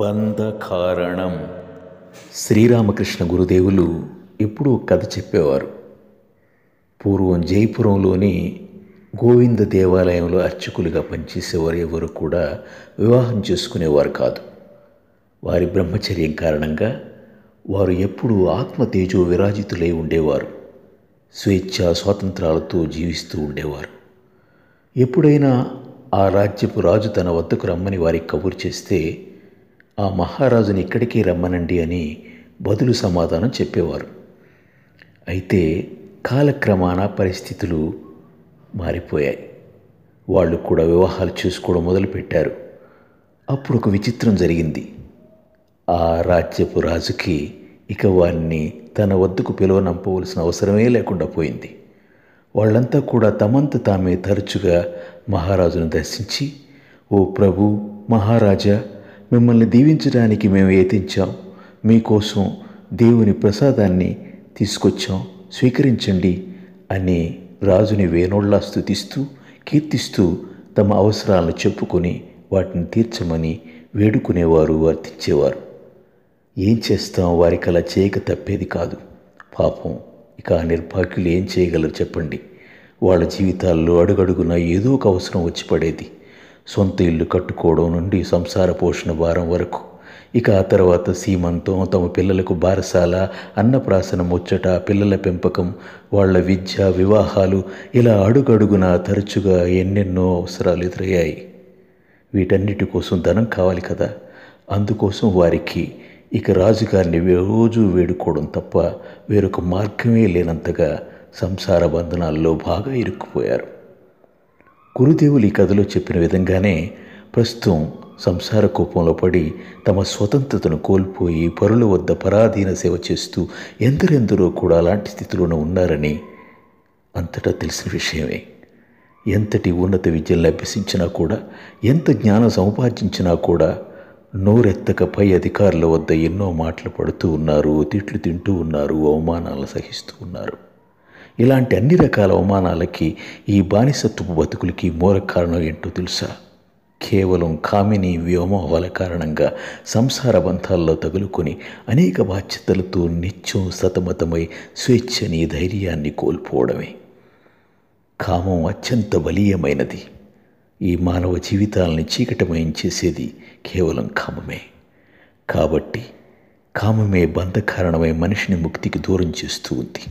బంధ కారణం శ్రీరామకృష్ణ గురుదేవులు ఎప్పుడూ కథ చెప్పేవారు పూర్వం జైపురంలోని గోవింద దేవాలయంలో అర్చకులుగా పనిచేసేవారు ఎవరు కూడా వివాహం చేసుకునేవారు కాదు వారి బ్రహ్మచర్యం కారణంగా వారు ఎప్పుడూ ఆత్మతేజో విరాజితులై ఉండేవారు స్వేచ్ఛ స్వాతంత్రాలతో జీవిస్తూ ఉండేవారు ఎప్పుడైనా ఆ రాజ్యపు రాజు తన వద్దకు రమ్మని వారికి కబురు చేస్తే ఆ మహారాజుని ఇక్కడికి రమ్మనండి అని బదులు సమాధానం చెప్పేవారు అయితే కాలక్రమాన పరిస్థితులు మారిపోయాయి వాళ్ళు కూడా వివాహాలు చేసుకోవడం మొదలుపెట్టారు అప్పుడు ఒక విచిత్రం జరిగింది ఆ రాజ్యపు రాజుకి ఇక వారిని తన వద్దకు పిలువనంపవలసిన అవసరమే లేకుండా పోయింది వాళ్ళంతా కూడా తమంత తామే తరచుగా మహారాజును దర్శించి ఓ ప్రభు మహారాజా మిమ్మల్ని దీవించడానికి మేము యతించాం మీకోసం దేవుని ప్రసాదాన్ని తీసుకొచ్చాం స్వీకరించండి అని రాజుని వేణోళ్లా స్థుతిస్తూ కీర్తిస్తూ తమ అవసరాలను చెప్పుకొని వాటిని తీర్చమని వేడుకునేవారు వర్తించేవారు ఏం చేస్తాం వారికి అలా చేయక తప్పేది కాదు పాపం ఇక ఆ నిర్భాగ్యులు ఏం చేయగలరు చెప్పండి వాళ్ళ జీవితాల్లో అడుగడుగున ఏదో ఒక అవసరం వచ్చి పడేది సొంత ఇల్లు కట్టుకోవడం నుండి సంసార పోషణ భారం వరకు ఇక ఆ తర్వాత సీమంతం తమ పిల్లలకు బారసాల అన్నప్రాసన ముచ్చట పిల్లల పెంపకం వాళ్ల విద్య వివాహాలు ఇలా అడుగడుగున తరచుగా ఎన్నెన్నో అవసరాలు ఎదురయ్యాయి వీటన్నిటి కోసం ధనం కావాలి కదా అందుకోసం వారికి ఇక రాజుగారిని రోజూ వేడుకోవడం తప్ప వేరొక మార్గమే లేనంతగా సంసార బంధనాల్లో బాగా ఇరుక్కుపోయారు గురుదేవులు ఈ కథలో చెప్పిన విధంగానే ప్రస్తుతం సంసార కోపంలో పడి తమ స్వతంత్రతను కోల్పోయి పరుల వద్ద పరాధీన సేవ చేస్తూ ఎందరెందరో కూడా అలాంటి స్థితిలోనూ ఉన్నారని అంతటా తెలిసిన విషయమే ఎంతటి ఉన్నత విద్యను అభ్యసించినా కూడా ఎంత జ్ఞానం సముపార్జించినా కూడా నోరెత్తకపై అధికారుల వద్ద ఎన్నో మాటలు పడుతూ ఉన్నారు తిట్లు తింటూ ఉన్నారు అవమానాలు సహిస్తూ ఉన్నారు ఇలాంటి అన్ని రకాల అవమానాలకి ఈ బానిసత్వపు బతుకులకి మూల కారణం ఏంటో తెలుసా కేవలం కామిని వ్యోమవల కారణంగా సంసార బంధాల్లో తగులుకొని అనేక బాధ్యతలతో నిత్యం సతమతమై స్వేచ్ఛని ధైర్యాన్ని కోల్పోవడమే కామం అత్యంత బలీయమైనది ఈ మానవ జీవితాలని చీకటమయం చేసేది కేవలం కామమే కాబట్టి కామమే బంధకారణమై మనిషిని ముక్తికి దూరం చేస్తూ ఉంది